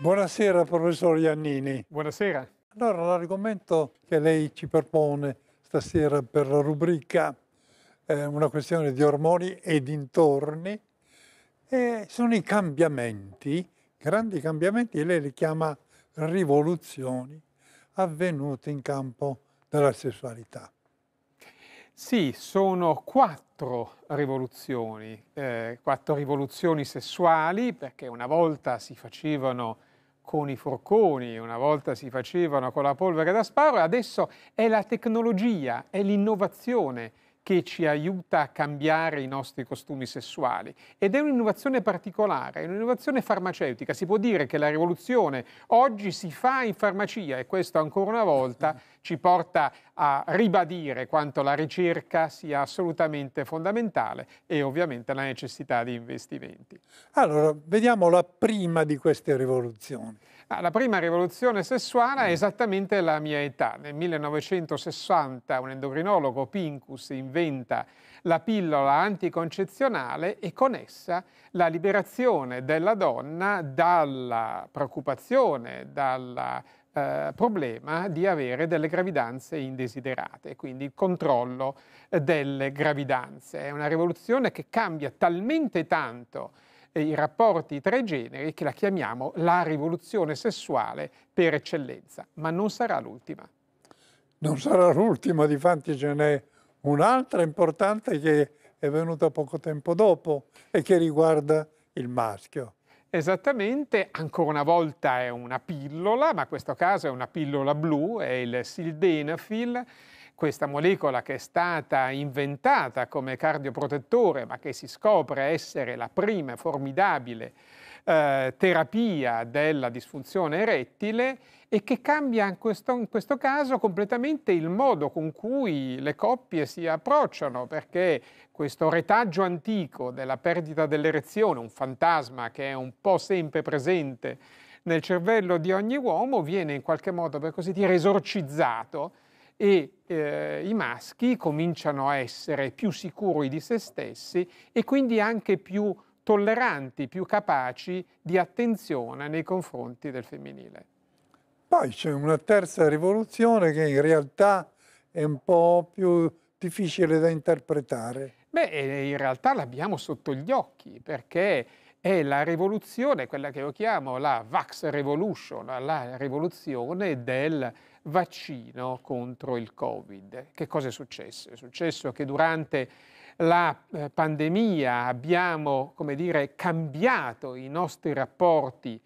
Buonasera professor Iannini. Buonasera. Allora l'argomento che lei ci propone stasera per la rubrica è una questione di ormoni e dintorni e sono i cambiamenti, grandi cambiamenti, e lei li chiama rivoluzioni avvenute in campo della sessualità. Sì, sono quattro rivoluzioni, eh, quattro rivoluzioni sessuali, perché una volta si facevano con i forconi, una volta si facevano con la polvere da sparo, adesso è la tecnologia, è l'innovazione che ci aiuta a cambiare i nostri costumi sessuali ed è un'innovazione particolare, è un'innovazione farmaceutica. Si può dire che la rivoluzione oggi si fa in farmacia e questo ancora una volta ci porta a ribadire quanto la ricerca sia assolutamente fondamentale e ovviamente la necessità di investimenti. Allora, vediamo la prima di queste rivoluzioni. Ah, la prima rivoluzione sessuale è mm. esattamente la mia età. Nel 1960 un endocrinologo, Pincus, inventa la pillola anticoncezionale e con essa la liberazione della donna dalla preoccupazione, dal eh, problema di avere delle gravidanze indesiderate, quindi il controllo delle gravidanze. È una rivoluzione che cambia talmente tanto i rapporti tra i generi che la chiamiamo la rivoluzione sessuale per eccellenza, ma non sarà l'ultima. Non sarà l'ultima, di fatti ce n'è un'altra importante che è venuta poco tempo dopo e che riguarda il maschio. Esattamente, ancora una volta è una pillola, ma in questo caso è una pillola blu, è il sildenafil questa molecola che è stata inventata come cardioprotettore, ma che si scopre essere la prima formidabile eh, terapia della disfunzione erettile e che cambia in questo, in questo, caso completamente il modo con cui le coppie si approcciano, perché questo retaggio antico della perdita dell'erezione, un fantasma che è un po' sempre presente nel cervello di ogni uomo, viene in qualche modo, per così dire, esorcizzato e eh, i maschi cominciano a essere più sicuri di se stessi e quindi anche più tolleranti, più capaci di attenzione nei confronti del femminile. Poi c'è una terza rivoluzione che in realtà è un po' più difficile da interpretare. Beh, in realtà l'abbiamo sotto gli occhi perché è la rivoluzione, quella che io chiamo la Vax Revolution, la rivoluzione del vaccino contro il Covid. Che cosa è successo? È successo che durante la eh, pandemia abbiamo, come dire, cambiato i nostri rapporti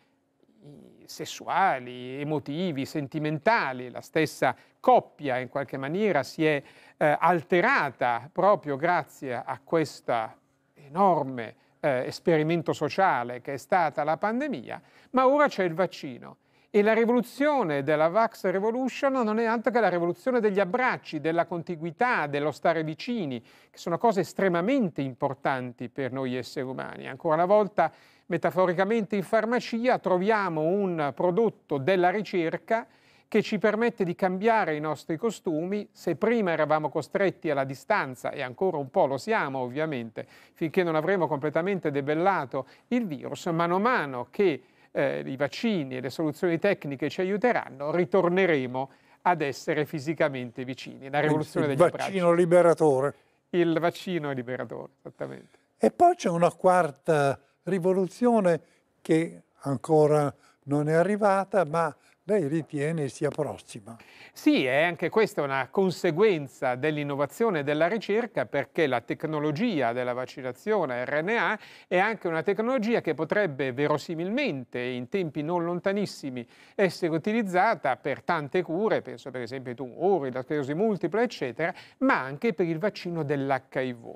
sessuali, emotivi, sentimentali, la stessa coppia in qualche maniera si è eh, alterata proprio grazie a questo enorme eh, esperimento sociale che è stata la pandemia, ma ora c'è il vaccino e la rivoluzione della Vax Revolution non è altro che la rivoluzione degli abbracci, della contiguità, dello stare vicini, che sono cose estremamente importanti per noi esseri umani. Ancora una volta, metaforicamente, in farmacia troviamo un prodotto della ricerca che ci permette di cambiare i nostri costumi. Se prima eravamo costretti alla distanza, e ancora un po' lo siamo ovviamente, finché non avremo completamente debellato il virus, mano a mano che eh, i vaccini e le soluzioni tecniche ci aiuteranno, ritorneremo ad essere fisicamente vicini. La rivoluzione il, il vaccino abbracci. liberatore. Il vaccino liberatore, esattamente. E poi c'è una quarta rivoluzione che ancora non è arrivata, ma lei ritiene sia prossima. Sì, è anche questa una conseguenza dell'innovazione e della ricerca perché la tecnologia della vaccinazione RNA è anche una tecnologia che potrebbe verosimilmente in tempi non lontanissimi essere utilizzata per tante cure, penso per esempio ai tumori, la sclerosi multipla, eccetera, ma anche per il vaccino dell'HIV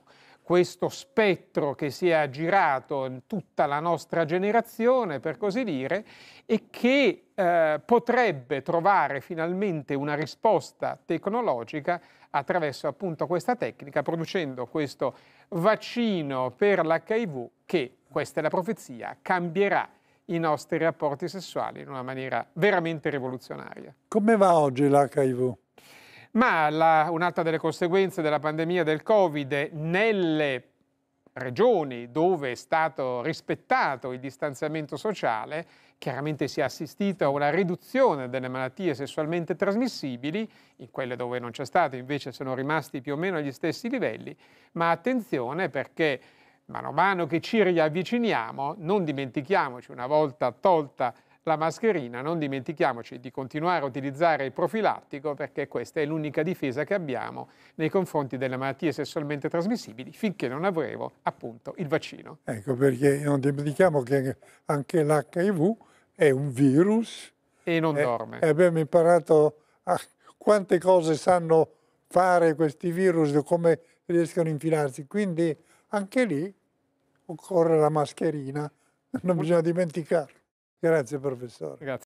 questo spettro che si è aggirato in tutta la nostra generazione, per così dire, e che eh, potrebbe trovare finalmente una risposta tecnologica attraverso appunto questa tecnica, producendo questo vaccino per l'HIV che, questa è la profezia, cambierà i nostri rapporti sessuali in una maniera veramente rivoluzionaria. Come va oggi l'HIV? Ma la, un'altra delle conseguenze della pandemia del Covid nelle regioni dove è stato rispettato il distanziamento sociale, chiaramente si è assistito a una riduzione delle malattie sessualmente trasmissibili, in quelle dove non c'è stato invece sono rimasti più o meno agli stessi livelli, ma attenzione perché mano a mano che ci riavviciniamo non dimentichiamoci una volta tolta la mascherina, non dimentichiamoci di continuare a utilizzare il profilattico perché questa è l'unica difesa che abbiamo nei confronti delle malattie sessualmente trasmissibili finché non avremo appunto il vaccino. Ecco perché non dimentichiamo che anche l'HIV è un virus. E non e, eh, dorme. E eh, abbiamo imparato a quante cose sanno fare questi virus, come riescono a infilarsi. Quindi anche lì occorre la mascherina, non bisogna dimenticarlo. Grazie professore. Grazie.